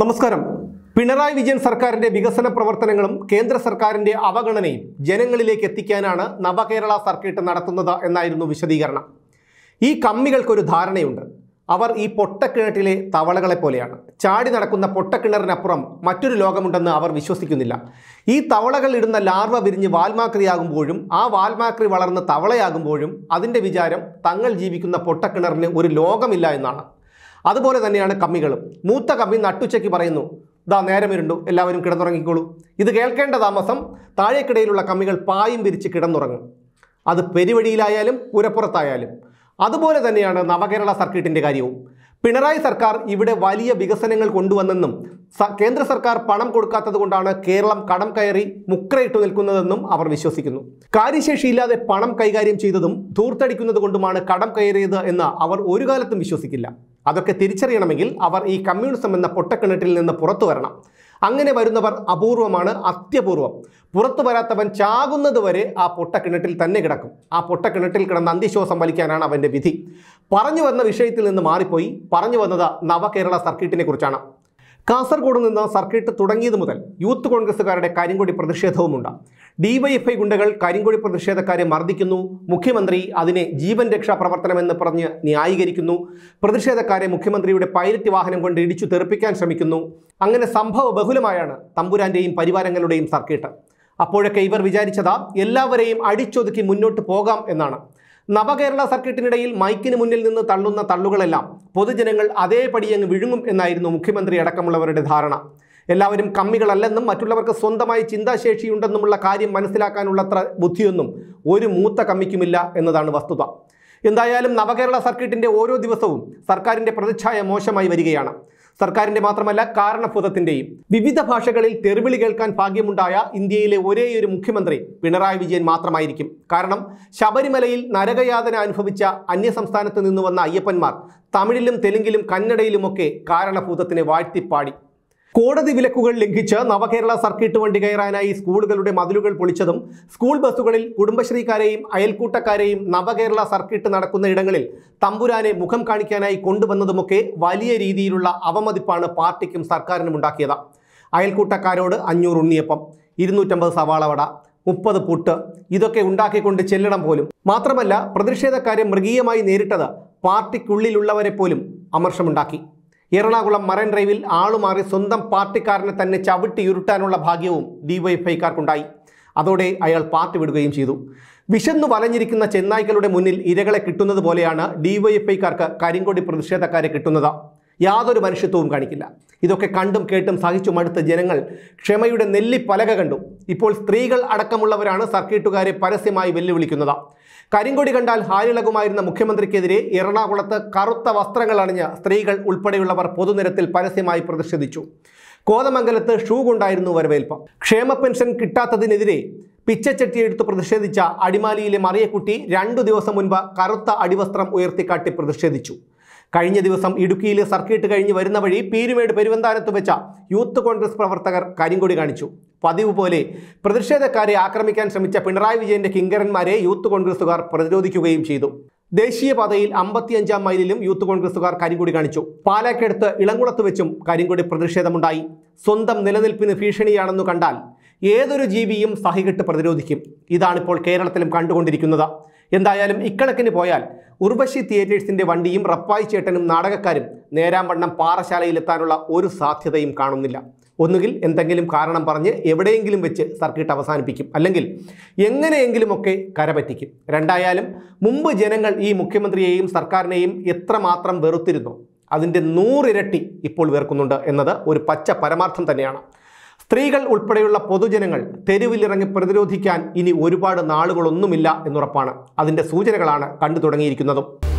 നമസ്കാരം പിണറായി വിജയൻ സർക്കാരിന്റെ വികസന പ്രവർത്തനങ്ങളും കേന്ദ്ര സർക്കാരിന്റെ അവഗണനയും ജനങ്ങളിലേക്ക് എത്തിക്കാനാണ് നവകേരള സർക്കിട്ട് നടത്തുന്നത് എന്നായിരുന്നു വിശദീകരണം ഈ കമ്മികൾക്കൊരു ധാരണയുണ്ട് അവർ ഈ പൊട്ടക്കിണറ്റിലെ തവളകളെ പോലെയാണ് ചാടി നടക്കുന്ന പൊട്ടക്കിണറിനപ്പുറം മറ്റൊരു ലോകമുണ്ടെന്ന് അവർ വിശ്വസിക്കുന്നില്ല ഈ തവളകൾ ഇടുന്ന ലാർവ വിരിഞ്ഞ് വാൽമാക്രിയാകുമ്പോഴും ആ വാൽമാക്രി വളർന്ന് തവളയാകുമ്പോഴും അതിൻ്റെ വിചാരം തങ്ങൾ ജീവിക്കുന്ന പൊട്ടക്കിണറിന് ഒരു ലോകമില്ല എന്നാണ് അതുപോലെ തന്നെയാണ് കമ്മികളും മൂത്ത കമ്മി നട്ടുച്ചയ്ക്ക് പറയുന്നു ദാ നേരമിരുണ്ടു എല്ലാവരും കിടന്നുറങ്ങിക്കോളൂ ഇത് കേൾക്കേണ്ട താമസം താഴേക്കിടയിലുള്ള കമ്മികൾ പായും വിരിച്ച് കിടന്നുറങ്ങും അത് പെരുവഴിയിലായാലും പുരപ്പുറത്തായാലും അതുപോലെ തന്നെയാണ് നവകേരള സർക്കിട്ടിൻ്റെ കാര്യവും പിണറായി സർക്കാർ ഇവിടെ വലിയ വികസനങ്ങൾ കൊണ്ടുവന്നെന്നും കേന്ദ്ര സർക്കാർ പണം കൊടുക്കാത്തത് കൊണ്ടാണ് കേരളം കടം കയറി മുക്കരയിട്ടു നിൽക്കുന്നതെന്നും അവർ വിശ്വസിക്കുന്നു കാര്യശേഷിയില്ലാതെ പണം കൈകാര്യം ചെയ്തതും ധൂർത്തടിക്കുന്നത് കൊണ്ടുമാണ് കടം കയറിയത് എന്ന് അവർ ഒരു കാലത്തും വിശ്വസിക്കില്ല അതൊക്കെ തിരിച്ചറിയണമെങ്കിൽ അവർ ഈ കമ്മ്യൂണിസം എന്ന പൊട്ടക്കിണറ്റിൽ നിന്ന് പുറത്തു വരണം അങ്ങനെ വരുന്നവർ അപൂർവമാണ് അത്യപൂർവം പുറത്തു വരാത്തവൻ ചാകുന്നത് വരെ ആ പൊട്ടക്കിണറ്റിൽ തന്നെ കിടക്കും ആ പൊട്ടക്കിണറ്റിൽ കിടന്ന് അന്തിശ്വാസം വലിക്കാനാണ് അവൻ്റെ വിധി പറഞ്ഞു വന്ന വിഷയത്തിൽ നിന്ന് മാറിപ്പോയി പറഞ്ഞു വന്നത് നവകേരള സർക്കിട്ടിനെ കുറിച്ചാണ് കാസർഗോഡ് നിന്ന് സർക്കിട്ട് തുടങ്ങിയത് മുതൽ യൂത്ത് കോൺഗ്രസുകാരുടെ കാര്യംകൊടി പ്രതിഷേധവുമുണ്ട് ഡിവൈഎഫ്ഐ ഗുണ്ടകൾ കരിങ്കൊടി പ്രതിഷേധക്കാരെ മർദ്ദിക്കുന്നു മുഖ്യമന്ത്രി അതിനെ ജീവൻ രക്ഷാ പ്രവർത്തനമെന്ന് പറഞ്ഞ് ന്യായീകരിക്കുന്നു പ്രതിഷേധക്കാരെ മുഖ്യമന്ത്രിയുടെ പൈലറ്റ് വാഹനം കൊണ്ട് ഇടിച്ചു തെറിപ്പിക്കാൻ ശ്രമിക്കുന്നു അങ്ങനെ സംഭവ ബഹുലമായാണ് തമ്പുരാന്റെയും പരിവാരങ്ങളുടെയും സർക്കിട്ട് അപ്പോഴൊക്കെ ഇവർ വിചാരിച്ചതാ എല്ലാവരെയും അടിച്ചൊതുക്കി മുന്നോട്ട് പോകാം എന്നാണ് നവകേരള സർക്കിട്ടിനിടയിൽ മൈക്കിന് മുന്നിൽ നിന്ന് തള്ളുന്ന തള്ളുകളെല്ലാം പൊതുജനങ്ങൾ അതേപടിയങ്ങ് വിഴുങ്ങും എന്നായിരുന്നു മുഖ്യമന്ത്രി അടക്കമുള്ളവരുടെ ധാരണ എല്ലാവരും കമ്മികളല്ലെന്നും മറ്റുള്ളവർക്ക് സ്വന്തമായി ചിന്താശേഷിയുണ്ടെന്നുമുള്ള കാര്യം മനസ്സിലാക്കാനുള്ളത്ര ബുദ്ധിയൊന്നും ഒരു മൂത്ത കമ്മിക്കുമില്ല എന്നതാണ് വസ്തുത എന്തായാലും നവകേരള സർക്കിട്ടിൻ്റെ ഓരോ ദിവസവും സർക്കാരിൻ്റെ പ്രതിച്ഛായ മോശമായി വരികയാണ് സർക്കാരിന്റെ മാത്രമല്ല കാരണഭൂതത്തിന്റെയും വിവിധ ഭാഷകളിൽ തെറിവിളി കേൾക്കാൻ ഭാഗ്യമുണ്ടായ ഇന്ത്യയിലെ ഒരേയൊരു മുഖ്യമന്ത്രി പിണറായി വിജയൻ മാത്രമായിരിക്കും കാരണം ശബരിമലയിൽ നരകയാതന അനുഭവിച്ച അന്യസംസ്ഥാനത്ത് നിന്ന് വന്ന അയ്യപ്പന്മാർ തമിഴിലും തെലുങ്കിലും കന്നഡയിലുമൊക്കെ കാരണഭൂതത്തിനെ വാഴ്ത്തിപ്പാടി കോടതി വിലക്കുകൾ ലംഘിച്ച് നവകേരള സർക്കിട്ട് വണ്ടി കയറാനായി സ്കൂളുകളുടെ മതിലുകൾ പൊളിച്ചതും സ്കൂൾ ബസ്സുകളിൽ കുടുംബശ്രീക്കാരെയും അയൽക്കൂട്ടക്കാരെയും നവകേരള സർക്കിട്ട് നടക്കുന്ന ഇടങ്ങളിൽ തമ്പുരാനെ മുഖം കാണിക്കാനായി കൊണ്ടുവന്നതുമൊക്കെ വലിയ രീതിയിലുള്ള അവമതിപ്പാണ് പാർട്ടിക്കും സർക്കാരിനും ഉണ്ടാക്കിയത് അയൽക്കൂട്ടക്കാരോട് അഞ്ഞൂറ് ഉണ്ണിയപ്പം ഇരുന്നൂറ്റമ്പത് സവാളവട മുപ്പത് പുട്ട് ഇതൊക്കെ ഉണ്ടാക്കിക്കൊണ്ട് ചെല്ലണം പോലും മാത്രമല്ല പ്രതിഷേധക്കാരെ മൃഗീയമായി നേരിട്ടത് പാർട്ടിക്കുള്ളിലുള്ളവരെ പോലും അമർഷമുണ്ടാക്കി എറണാകുളം മറൈൻ ഡ്രൈവിൽ ആളുമാറി സ്വന്തം പാർട്ടിക്കാരനെ തന്നെ ഉരുട്ടാനുള്ള ഭാഗ്യവും ഡിവൈഎഫ്ഐക്കാർക്കുണ്ടായി അതോടെ അയാൾ പാർട്ടി വിടുകയും ചെയ്തു വിശന്നു വലഞ്ഞിരിക്കുന്ന ചെന്നായ്ക്കളുടെ മുന്നിൽ ഇരകളെ കിട്ടുന്നത് പോലെയാണ് ഡിവൈഎഫ്ഐക്കാർക്ക് കരിങ്കൊടി പ്രതിഷേധക്കാരെ കിട്ടുന്നത് യാതൊരു മനുഷ്യത്വവും കാണിക്കില്ല ഇതൊക്കെ കണ്ടും കേട്ടും സഹിച്ചും അടുത്ത ജനങ്ങൾ ക്ഷമയുടെ നെല്ലിപ്പലക കണ്ടു ഇപ്പോൾ സ്ത്രീകൾ അടക്കമുള്ളവരാണ് സർക്കിട്ടുകാരെ പരസ്യമായി വെല്ലുവിളിക്കുന്നത് കരിങ്കൊടി കണ്ടാൽ ഹാരിളകുമായിരുന്ന മുഖ്യമന്ത്രിക്കെതിരെ എറണാകുളത്ത് കറുത്ത വസ്ത്രങ്ങൾ അണിഞ്ഞ സ്ത്രീകൾ ഉൾപ്പെടെയുള്ളവർ പൊതുനിരത്തിൽ പരസ്യമായി പ്രതിഷേധിച്ചു കോതമംഗലത്ത് ഷൂ കൊണ്ടായിരുന്നു വരവേൽപ്പ് ക്ഷേമ പെൻഷൻ കിട്ടാത്തതിനെതിരെ പിച്ചച്ചട്ടിയെടുത്ത് പ്രതിഷേധിച്ച അടിമാലിയിലെ മറിയക്കുട്ടി രണ്ടു ദിവസം മുൻപ് കറുത്ത അടിവസ്ത്രം ഉയർത്തിക്കാട്ടി പ്രതിഷേധിച്ചു കഴിഞ്ഞ ദിവസം ഇടുക്കിയിലെ സർക്കിട്ട് കഴിഞ്ഞ് വരുന്ന വഴി പീരുമേട് പെരുവന്താനത്ത് വെച്ച യൂത്ത് കോൺഗ്രസ് പ്രവർത്തകർ കരിങ്കൊടി കാണിച്ചു പതിവ് പോലെ പ്രതിഷേധക്കാരെ ആക്രമിക്കാൻ ശ്രമിച്ച പിണറായി വിജയന്റെ കിങ്കരന്മാരെ യൂത്ത് കോൺഗ്രസുകാർ പ്രതിരോധിക്കുകയും ചെയ്തു ദേശീയപാതയിൽ അമ്പത്തിയഞ്ചാം മൈലിലും യൂത്ത് കോൺഗ്രസുകാർ കരിങ്കൊടി കാണിച്ചു പാലക്കടുത്ത് ഇളങ്കുളത്ത് വെച്ചും കരിങ്കൊടി പ്രതിഷേധമുണ്ടായി സ്വന്തം നിലനിൽപ്പിന് ഭീഷണിയാണെന്നു കണ്ടാൽ ഏതൊരു ജീവിയും സഹികെട്ട് പ്രതിരോധിക്കും ഇതാണിപ്പോൾ കേരളത്തിലും കണ്ടുകൊണ്ടിരിക്കുന്നത് എന്തായാലും ഇക്കണക്കിന് പോയാൽ ഉർവശി തിയേറ്റേഴ്സിൻ്റെ വണ്ടിയും റപ്പായി ചേട്ടനും നാടകക്കാരും നേരാംവണ്ണം പാറശാലയിലെത്താനുള്ള ഒരു സാധ്യതയും കാണുന്നില്ല ഒന്നുകിൽ എന്തെങ്കിലും കാരണം പറഞ്ഞ് എവിടെയെങ്കിലും വെച്ച് സർക്കിട്ട് അവസാനിപ്പിക്കും അല്ലെങ്കിൽ എങ്ങനെയെങ്കിലുമൊക്കെ കരപറ്റിക്കും രണ്ടായാലും മുമ്പ് ജനങ്ങൾ ഈ മുഖ്യമന്ത്രിയെയും സർക്കാരിനെയും എത്രമാത്രം വെറുത്തിരുന്നു അതിൻ്റെ നൂറിരട്ടി ഇപ്പോൾ വേർക്കുന്നുണ്ട് എന്നത് ഒരു പച്ച പരമാർത്ഥം തന്നെയാണ് സ്ത്രീകൾ ഉൾപ്പെടെയുള്ള പൊതുജനങ്ങൾ തെരുവിലിറങ്ങി പ്രതിരോധിക്കാൻ ഇനി ഒരുപാട് നാളുകളൊന്നുമില്ല എന്നുറപ്പാണ് അതിൻ്റെ സൂചനകളാണ് കണ്ടു തുടങ്ങിയിരിക്കുന്നതും